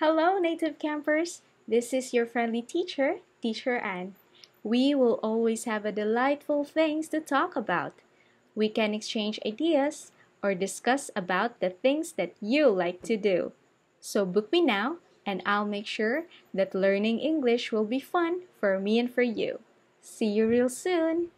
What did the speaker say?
Hello, native campers. This is your friendly teacher, Teacher Anne. We will always have a delightful things to talk about. We can exchange ideas or discuss about the things that you like to do. So book me now and I'll make sure that learning English will be fun for me and for you. See you real soon.